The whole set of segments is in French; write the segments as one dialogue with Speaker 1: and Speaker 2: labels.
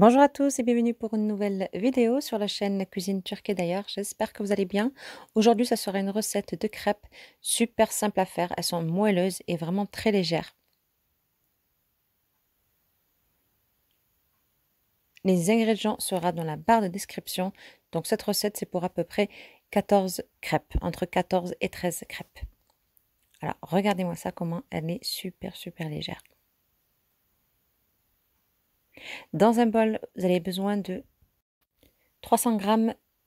Speaker 1: Bonjour à tous et bienvenue pour une nouvelle vidéo sur la chaîne Cuisine Turquée d'ailleurs. J'espère que vous allez bien. Aujourd'hui, ça sera une recette de crêpes super simple à faire. Elles sont moelleuses et vraiment très légères. Les ingrédients seront dans la barre de description. Donc cette recette, c'est pour à peu près 14 crêpes, entre 14 et 13 crêpes. Alors, regardez-moi ça, comment elle est super, super légère. Dans un bol, vous avez besoin de 300 g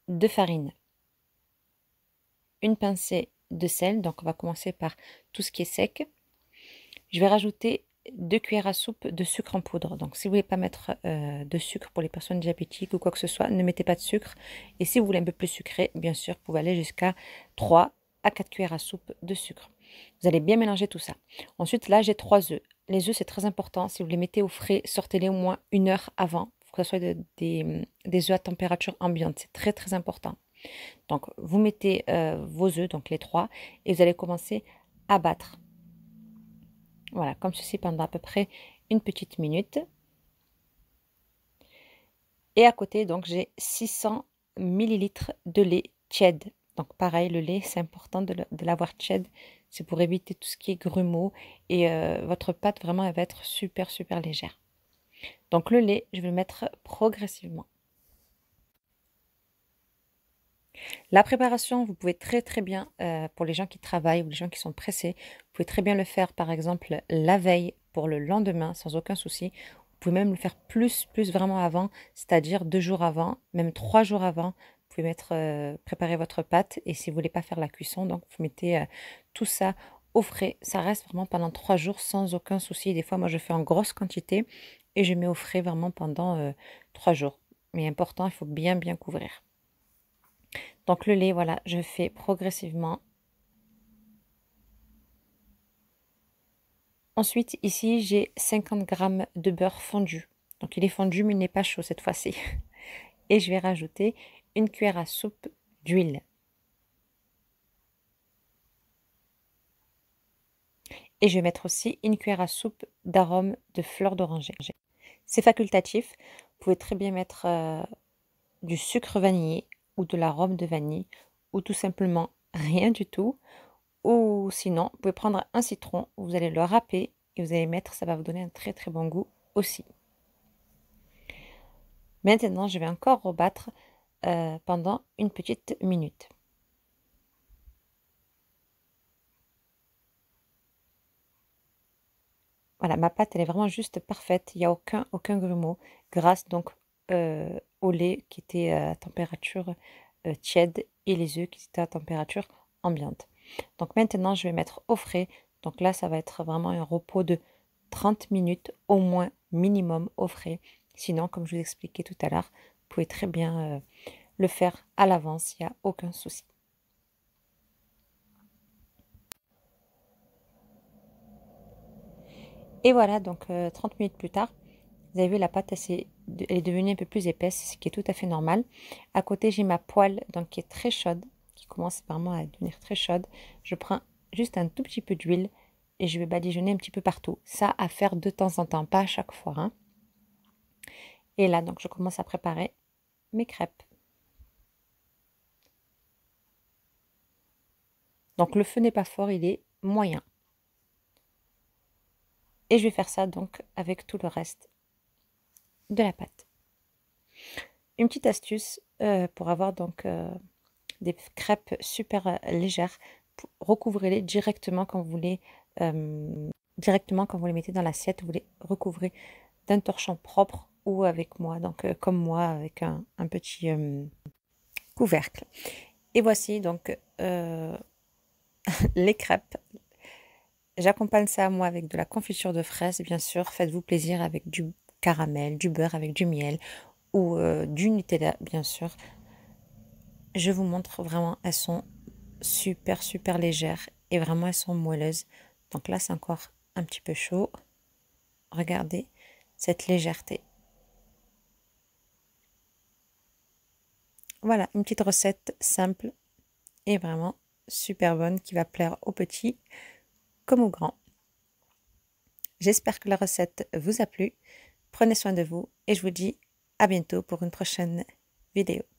Speaker 1: de farine, une pincée de sel, donc on va commencer par tout ce qui est sec. Je vais rajouter 2 cuillères à soupe de sucre en poudre. Donc si vous ne voulez pas mettre euh, de sucre pour les personnes diabétiques ou quoi que ce soit, ne mettez pas de sucre. Et si vous voulez un peu plus sucré, bien sûr, vous pouvez aller jusqu'à 3 à 4 cuillères à soupe de sucre. Vous allez bien mélanger tout ça. Ensuite, là, j'ai 3 œufs les œufs, c'est très important. Si vous les mettez au frais, sortez-les au moins une heure avant, que ce soit des, des œufs à température ambiante. C'est très très important. Donc, vous mettez euh, vos œufs, donc les trois, et vous allez commencer à battre. Voilà, comme ceci pendant à peu près une petite minute. Et à côté, donc, j'ai 600 millilitres de lait tiède. Donc, pareil, le lait, c'est important de l'avoir tiède c'est pour éviter tout ce qui est grumeaux et euh, votre pâte vraiment elle va être super super légère. Donc le lait, je vais le mettre progressivement. La préparation, vous pouvez très très bien, euh, pour les gens qui travaillent ou les gens qui sont pressés, vous pouvez très bien le faire par exemple la veille pour le lendemain sans aucun souci. Vous pouvez même le faire plus, plus vraiment avant, c'est-à-dire deux jours avant, même trois jours avant, vous pouvez mettre, euh, préparer votre pâte et si vous voulez pas faire la cuisson, donc vous mettez euh, tout ça au frais. Ça reste vraiment pendant trois jours sans aucun souci. Des fois, moi, je fais en grosse quantité et je mets au frais vraiment pendant euh, trois jours. Mais important, il faut bien bien couvrir. Donc le lait, voilà, je fais progressivement Ensuite, ici, j'ai 50 g de beurre fondu. Donc, il est fondu, mais il n'est pas chaud cette fois-ci. Et je vais rajouter une cuillère à soupe d'huile. Et je vais mettre aussi une cuillère à soupe d'arôme de fleur d'oranger. C'est facultatif. Vous pouvez très bien mettre euh, du sucre vanillé ou de l'arôme de vanille ou tout simplement rien du tout. Ou sinon, vous pouvez prendre un citron, vous allez le râper et vous allez mettre, ça va vous donner un très très bon goût aussi. Maintenant, je vais encore rebattre euh, pendant une petite minute. Voilà, ma pâte, elle est vraiment juste parfaite. Il n'y a aucun, aucun grumeau. Grâce donc euh, au lait qui était à température euh, tiède et les œufs qui étaient à température ambiante. Donc maintenant, je vais mettre au frais. Donc là, ça va être vraiment un repos de 30 minutes au moins minimum au frais. Sinon, comme je vous expliquais tout à l'heure, pouvez très bien euh, le faire à l'avance, il n'y a aucun souci. Et voilà, donc 30 euh, minutes plus tard, vous avez vu la pâte, assez elle est devenue un peu plus épaisse, ce qui est tout à fait normal. À côté, j'ai ma poêle, donc qui est très chaude, qui commence vraiment à devenir très chaude. Je prends juste un tout petit peu d'huile et je vais badigeonner un petit peu partout. Ça à faire de temps en temps, pas à chaque fois. Hein. Et là, donc, je commence à préparer mes crêpes. Donc le feu n'est pas fort, il est moyen. Et je vais faire ça donc avec tout le reste de la pâte. Une petite astuce euh, pour avoir donc euh, des crêpes super euh, légères, recouvrez-les directement quand vous les directement quand vous les mettez dans l'assiette, vous les recouvrez d'un torchon propre ou avec moi, donc euh, comme moi avec un, petit euh, couvercle. Et voici donc euh, les crêpes. J'accompagne ça moi avec de la confiture de fraises, bien sûr. Faites-vous plaisir avec du caramel, du beurre, avec du miel ou du Nutella, bien sûr. Je vous montre vraiment, elles sont super, super légères et vraiment elles sont moelleuses. Donc là, c'est encore un petit peu chaud. Regardez cette légèreté. Voilà, une petite recette simple et vraiment super bonne qui va plaire aux petits comme aux grands. J'espère que la recette vous a plu. Prenez soin de vous et je vous dis à bientôt pour une prochaine vidéo.